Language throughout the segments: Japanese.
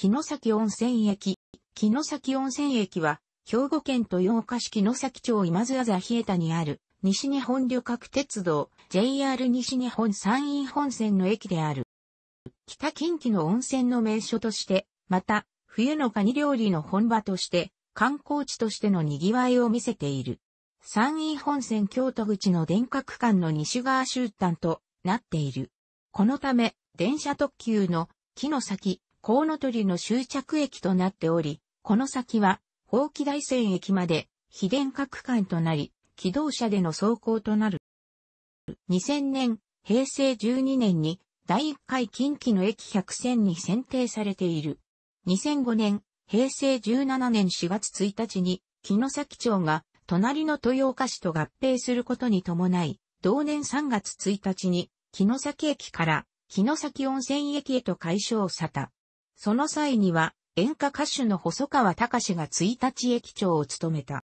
城崎温泉駅。城崎温泉駅は、兵庫県豊岡市城崎町今津麻日田にある、西日本旅客鉄道、JR 西日本山陰本線の駅である。北近畿の温泉の名所として、また、冬のカニ料理の本場として、観光地としての賑わいを見せている。山陰本線京都口の電化区間の西側終端となっている。このため、電車特急の木の先、コウノトリの終着駅となっており、この先は、放棄大仙駅まで、非電化区間となり、機動車での走行となる。2000年、平成12年に、第1回近畿の駅100選に選定されている。2005年、平成17年4月1日に、木崎町が、隣の豊岡市と合併することに伴い、同年3月1日に、木崎駅から、木崎温泉駅へと解消された。その際には、演歌歌手の細川隆が1日駅長を務めた。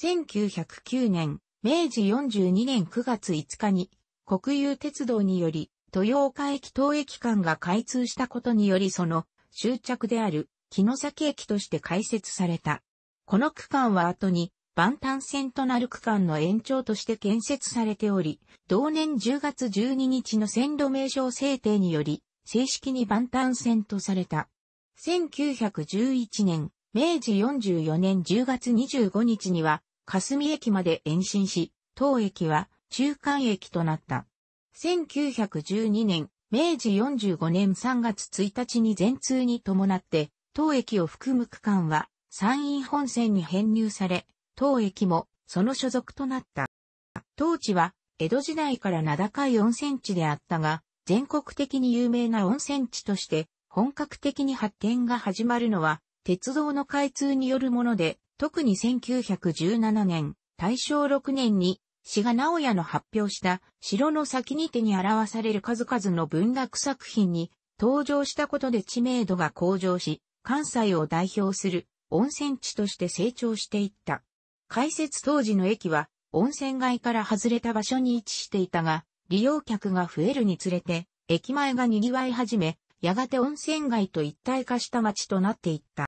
1909年、明治42年9月5日に、国有鉄道により、豊岡駅東駅間が開通したことによりその終着である木の崎駅として開設された。この区間は後に万端線となる区間の延長として建設されており、同年10月12日の線路名称制定により、正式に万端線とされた。1911年、明治44年10月25日には、霞駅まで延伸し、当駅は中間駅となった。1912年、明治45年3月1日に全通に伴って、当駅を含む区間は山陰本線に編入され、当駅もその所属となった。当地は江戸時代から名高い温泉地であったが、全国的に有名な温泉地として本格的に発展が始まるのは鉄道の開通によるもので、特に1917年、大正6年に志賀直哉の発表した城の先に手に表される数々の文学作品に登場したことで知名度が向上し、関西を代表する温泉地として成長していった。開設当時の駅は温泉街から外れた場所に位置していたが、利用客が増えるにつれて、駅前が賑わい始め、やがて温泉街と一体化した街となっていった。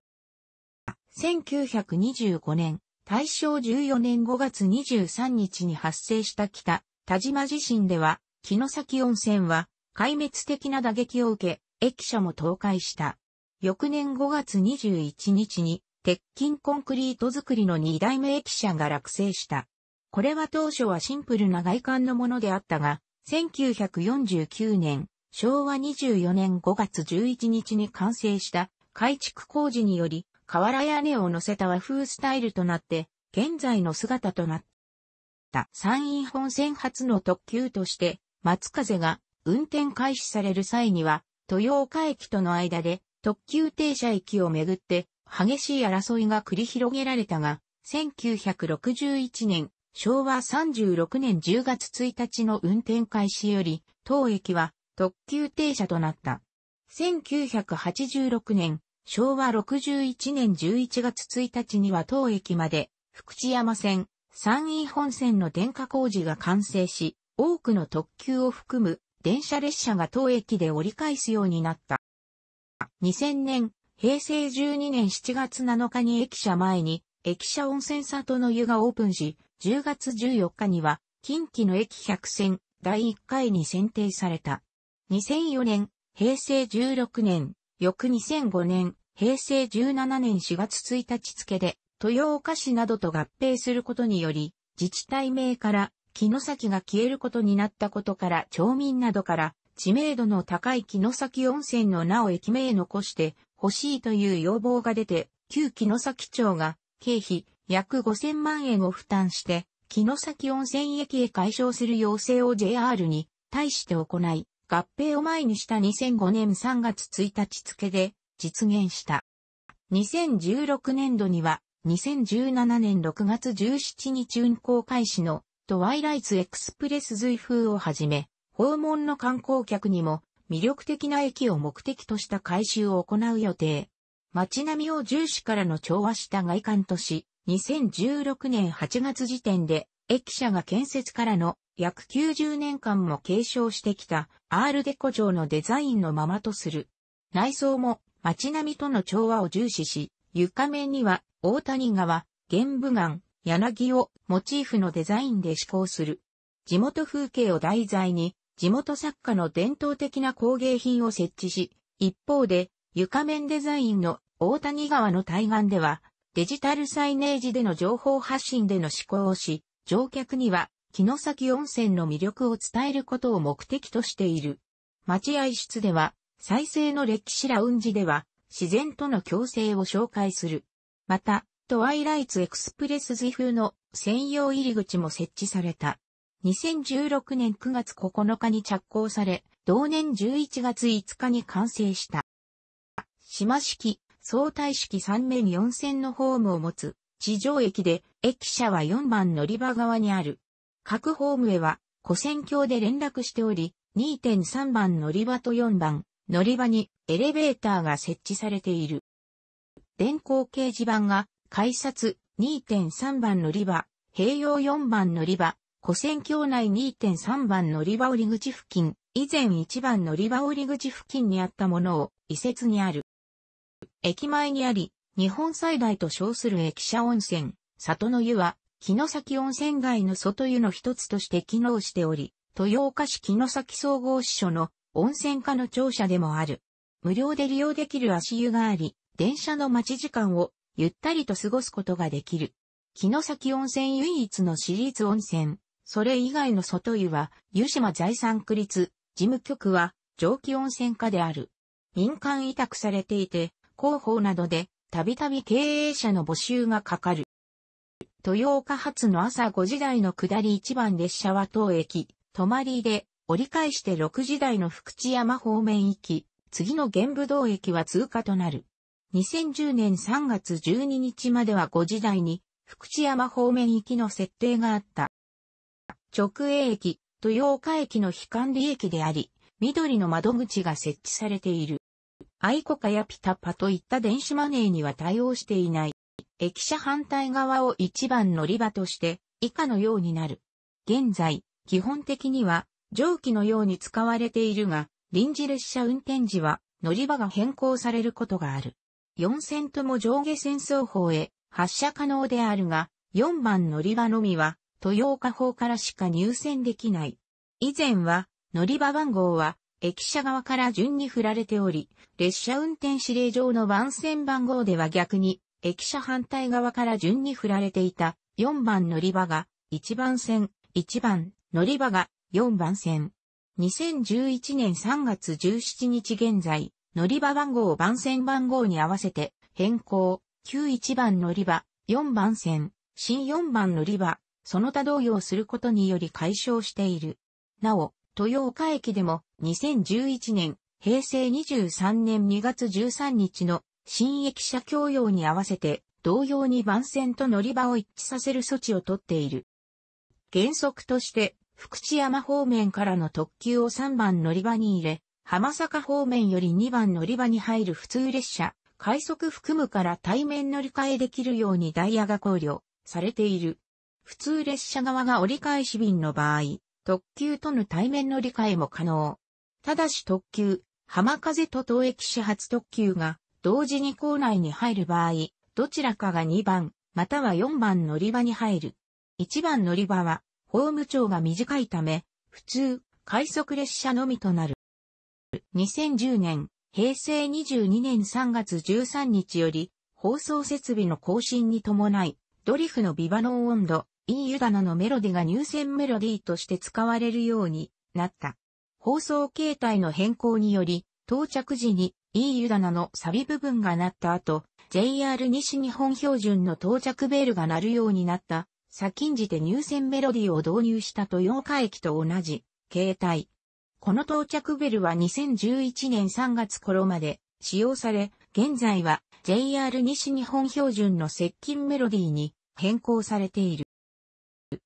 1925年、大正14年5月23日に発生した北、田島地震では、木の先温泉は、壊滅的な打撃を受け、駅舎も倒壊した。翌年5月21日に、鉄筋コンクリート作りの2代目駅舎が落成した。これは当初はシンプルな外観のものであったが、1949年、昭和24年5月11日に完成した改築工事により、瓦屋根を乗せた和風スタイルとなって、現在の姿となった。山陰本線初の特急として、松風が運転開始される際には、豊岡駅との間で特急停車駅をめぐって激しい争いが繰り広げられたが、1961年昭和36年10月1日の運転開始より、当駅は特急停車となった。1986年、昭和61年11月1日には当駅まで、福知山線、山陰本線の電化工事が完成し、多くの特急を含む電車列車が当駅で折り返すようになった。2000年、平成12年7月7日に駅舎前に、駅舎温泉里の湯がオープンし、10月14日には、近畿の駅百選第1回に選定された。2004年、平成16年、翌2005年、平成17年4月1日付で、豊岡市などと合併することにより、自治体名から木の先が消えることになったことから町民などから知名度の高い木の先温泉の名を駅名残して欲しいという要望が出て、旧木の先町が経費約5000万円を負担して、木の先温泉駅へ解消する要請を JR に対して行い、合併を前にした2005年3月1日付で実現した。2016年度には、2017年6月17日運行開始のトワイライツエクスプレス随風をはじめ、訪問の観光客にも魅力的な駅を目的とした改修を行う予定。街並みを重視からの調和した外観とし、2016年8月時点で、駅舎が建設からの約90年間も継承してきたアールデコ城のデザインのままとする。内装も街並みとの調和を重視し、床面には大谷川、玄武岩、柳をモチーフのデザインで施行する。地元風景を題材に、地元作家の伝統的な工芸品を設置し、一方で床面デザインの大谷川の対岸ではデジタルサイネージでの情報発信での施行をし、乗客には、木の先温泉の魅力を伝えることを目的としている。待合室では、再生の歴史ラウンジでは、自然との共生を紹介する。また、トワイライツエクスプレス時風の専用入り口も設置された。2016年9月9日に着工され、同年11月5日に完成した。島式相対式3面4線のホームを持つ地上駅で、駅舎は4番乗り場側にある。各ホームへは、古線橋で連絡しており、2.3番乗り場と4番乗り場にエレベーターが設置されている。電光掲示板が、改札2.3番乗り場、併用4番乗り場、古線橋内2.3番乗り場折口付近、以前1番乗り場折口付近にあったものを移設にある。駅前にあり、日本最大と称する駅舎温泉、里の湯は、木の先温泉街の外湯の一つとして機能しており、豊岡市木の先総合支所の温泉課の庁舎でもある。無料で利用できる足湯があり、電車の待ち時間をゆったりと過ごすことができる。木の先温泉唯一の私立温泉、それ以外の外湯は、湯島財産区立、事務局は、蒸気温泉課である。民間委託されていて、広報などで、たびたび経営者の募集がかかる。豊岡発の朝5時台の下り1番列車は当駅、泊まりで、折り返して6時台の福知山方面行き、次の玄武道駅は通過となる。2010年3月12日までは5時台に、福知山方面行きの設定があった。直営駅、豊岡駅の非管理駅であり、緑の窓口が設置されている。アイコカやピタパといった電子マネーには対応していない。駅舎反対側を一番乗り場として、以下のようになる。現在、基本的には、蒸気のように使われているが、臨時列車運転時は、乗り場が変更されることがある。4線とも上下線争法へ発射可能であるが、4番乗り場のみは、豊岡方からしか入線できない。以前は、乗り場番号は、駅舎側から順に振られており、列車運転指令上の番線番号では逆に、駅舎反対側から順に振られていた4番乗り場が1番線、1番乗り場が4番線。2011年3月17日現在、乗り場番号を番線番号に合わせて変更、旧1番乗り場、4番線、新4番乗り場、その他同様することにより解消している。なお、豊岡駅でも2011年、平成23年2月13日の新駅舎供用に合わせて同様に番線と乗り場を一致させる措置をとっている。原則として福知山方面からの特急を3番乗り場に入れ、浜坂方面より2番乗り場に入る普通列車、快速含むから対面乗り換えできるようにダイヤが考慮されている。普通列車側が折り返し便の場合、特急との対面の理解も可能。ただし特急、浜風と東駅始発特急が同時に構内に入る場合、どちらかが2番、または4番乗り場に入る。1番乗り場は、ホーム長が短いため、普通、快速列車のみとなる。2010年、平成22年3月13日より、放送設備の更新に伴い、ドリフのビバの温度、イン・ユダナのメロディが入選メロディーとして使われるようになった。放送形態の変更により、到着時にイン・ユダナのサビ部分が鳴った後、JR 西日本標準の到着ベールが鳴るようになった。先んじて入線メロディーを導入したと豊岡駅と同じ形態。この到着ベルは2011年3月頃まで使用され、現在は JR 西日本標準の接近メロディーに変更されている。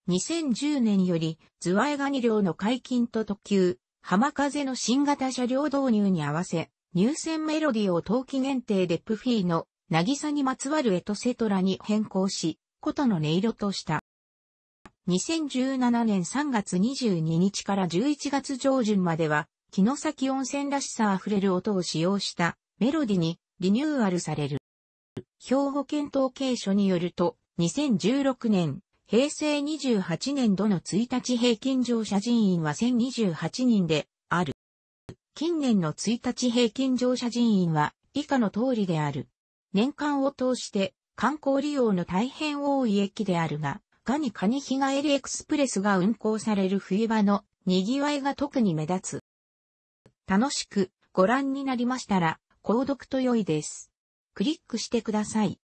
2010年より、ズワイガニ漁の解禁と特急、浜風の新型車両導入に合わせ、入選メロディを冬季限定でプフィーの、渚にまつわるエトセトラに変更し、琴の音色とした。2017年3月22日から11月上旬までは、木の先温泉らしさ溢れる音を使用したメロディにリニューアルされる。兵庫県統計所によると、2016年平成28年度の1日平均乗車人員は1028人である。近年の1日平均乗車人員は以下の通りである。年間を通して観光利用の大変多い駅であるが、ガニカニ日帰りエクスプレスが運行される冬場の賑わいが特に目立つ。楽しくご覧になりましたら、購読と良いです。クリックしてください。